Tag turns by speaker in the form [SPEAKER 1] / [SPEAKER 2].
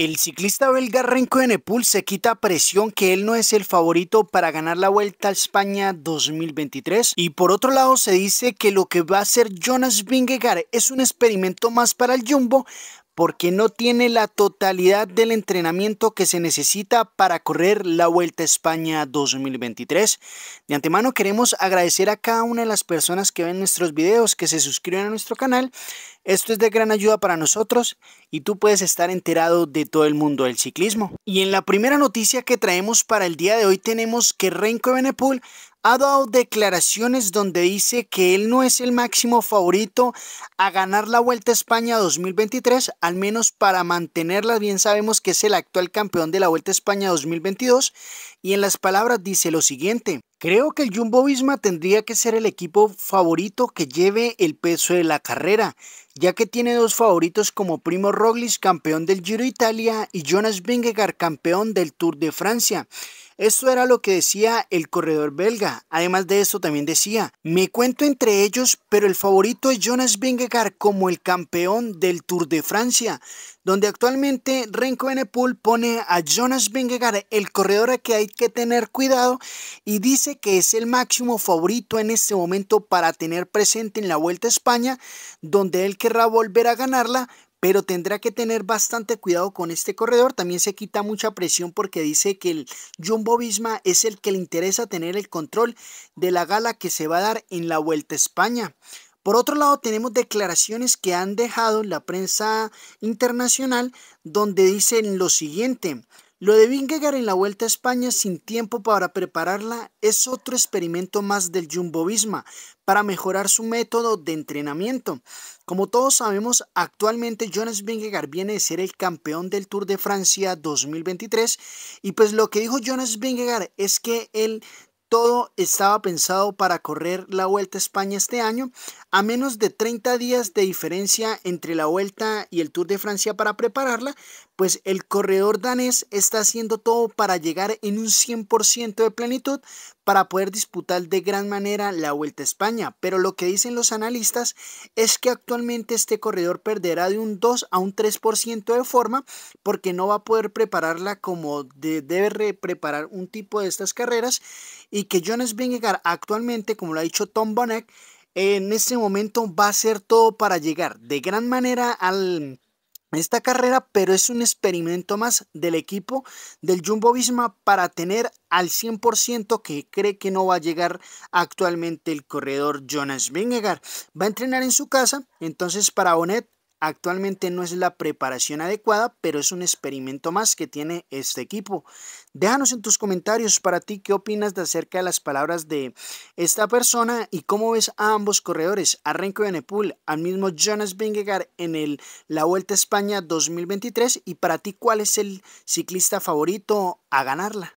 [SPEAKER 1] El ciclista belga Renko de se quita presión que él no es el favorito para ganar la Vuelta a España 2023 y por otro lado se dice que lo que va a hacer Jonas Vingegaard es un experimento más para el Jumbo porque no tiene la totalidad del entrenamiento que se necesita para correr la Vuelta a España 2023. De antemano queremos agradecer a cada una de las personas que ven nuestros videos, que se suscriben a nuestro canal esto es de gran ayuda para nosotros y tú puedes estar enterado de todo el mundo del ciclismo. Y en la primera noticia que traemos para el día de hoy tenemos que Renko Benepool ha dado declaraciones donde dice que él no es el máximo favorito a ganar la Vuelta a España 2023, al menos para mantenerla. Bien sabemos que es el actual campeón de la Vuelta a España 2022 y en las palabras dice lo siguiente. Creo que el Jumbo Visma tendría que ser el equipo favorito que lleve el peso de la carrera, ya que tiene dos favoritos como Primo Roglic, campeón del Giro Italia, y Jonas Vingegaard, campeón del Tour de Francia. Eso era lo que decía el corredor belga. Además de eso también decía, me cuento entre ellos, pero el favorito es Jonas Vingegaard como el campeón del Tour de Francia, donde actualmente Renko Benepool pone a Jonas Vingegaard el corredor a que hay que tener cuidado y dice que es el máximo favorito en este momento para tener presente en la Vuelta a España, donde él querrá volver a ganarla, pero tendrá que tener bastante cuidado con este corredor. También se quita mucha presión porque dice que el Jumbo Visma es el que le interesa tener el control de la gala que se va a dar en la Vuelta a España. Por otro lado, tenemos declaraciones que han dejado la prensa internacional donde dicen lo siguiente. Lo de Vingegaard en la Vuelta a España sin tiempo para prepararla es otro experimento más del Jumbo Visma para mejorar su método de entrenamiento. Como todos sabemos, actualmente Jonas Vingegaard viene de ser el campeón del Tour de Francia 2023 y pues lo que dijo Jonas Vingegaard es que él todo estaba pensado para correr la Vuelta a España este año, a menos de 30 días de diferencia entre la vuelta y el Tour de Francia para prepararla, pues el corredor danés está haciendo todo para llegar en un 100% de plenitud para poder disputar de gran manera la Vuelta a España. Pero lo que dicen los analistas es que actualmente este corredor perderá de un 2 a un 3% de forma porque no va a poder prepararla como debe preparar un tipo de estas carreras y que Jonas Vingegaard actualmente, como lo ha dicho Tom Bonek, en este momento va a ser todo para llegar de gran manera a esta carrera, pero es un experimento más del equipo del Jumbo Visma para tener al 100% que cree que no va a llegar actualmente el corredor Jonas Vingegaard. Va a entrenar en su casa, entonces para Bonet Actualmente no es la preparación adecuada, pero es un experimento más que tiene este equipo. Déjanos en tus comentarios para ti qué opinas de acerca de las palabras de esta persona y cómo ves a ambos corredores, a Renko Nepal, al mismo Jonas Vingegaard en el, la Vuelta a España 2023 y para ti cuál es el ciclista favorito a ganarla.